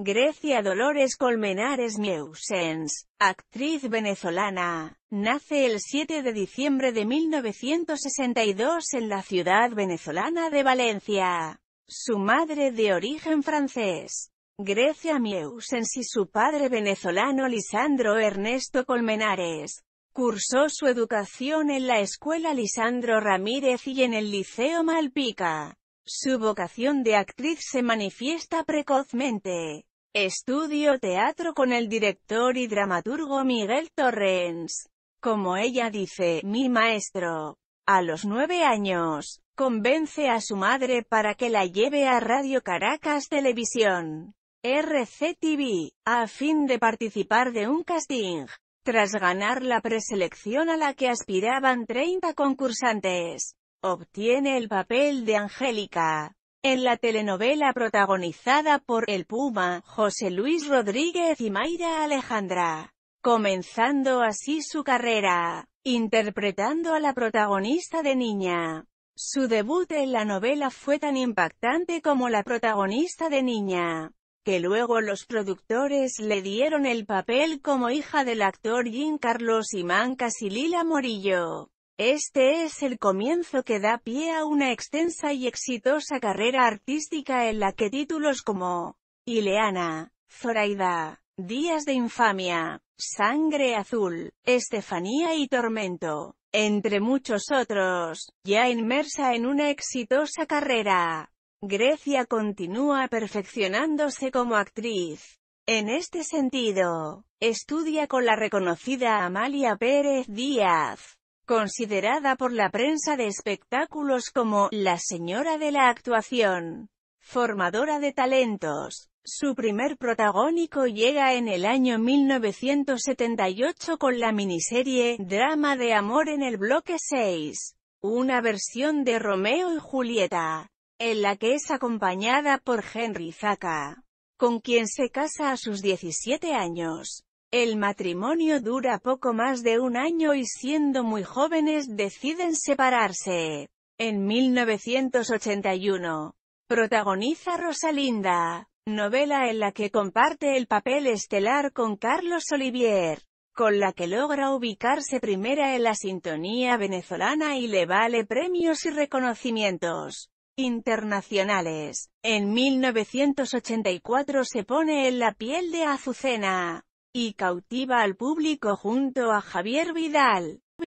Grecia Dolores Colmenares Meusens, actriz venezolana, nace el 7 de diciembre de 1962 en la ciudad venezolana de Valencia. Su madre de origen francés, Grecia Meusens y su padre venezolano Lisandro Ernesto Colmenares. Cursó su educación en la Escuela Lisandro Ramírez y en el Liceo Malpica. Su vocación de actriz se manifiesta precozmente. Estudio teatro con el director y dramaturgo Miguel Torrens. Como ella dice, mi maestro, a los nueve años, convence a su madre para que la lleve a Radio Caracas Televisión, RCTV, a fin de participar de un casting. Tras ganar la preselección a la que aspiraban 30 concursantes, obtiene el papel de Angélica. En la telenovela protagonizada por El Puma, José Luis Rodríguez y Mayra Alejandra, comenzando así su carrera, interpretando a la protagonista de niña. Su debut en la novela fue tan impactante como la protagonista de niña, que luego los productores le dieron el papel como hija del actor Jean Carlos Imán y Morillo. Este es el comienzo que da pie a una extensa y exitosa carrera artística en la que títulos como Ileana, Zoraida, Días de Infamia, Sangre Azul, Estefanía y Tormento, entre muchos otros, ya inmersa en una exitosa carrera. Grecia continúa perfeccionándose como actriz. En este sentido, estudia con la reconocida Amalia Pérez Díaz, considerada por la prensa de espectáculos como «la señora de la actuación», formadora de talentos. Su primer protagónico llega en el año 1978 con la miniserie «Drama de amor en el bloque 6», una versión de Romeo y Julieta, en la que es acompañada por Henry Zaka, con quien se casa a sus 17 años. El matrimonio dura poco más de un año y siendo muy jóvenes deciden separarse. En 1981, protagoniza Rosalinda, novela en la que comparte el papel estelar con Carlos Olivier, con la que logra ubicarse primera en la sintonía venezolana y le vale premios y reconocimientos internacionales. En 1984 se pone en la piel de Azucena, y cautiva al público junto a Javier Vidal.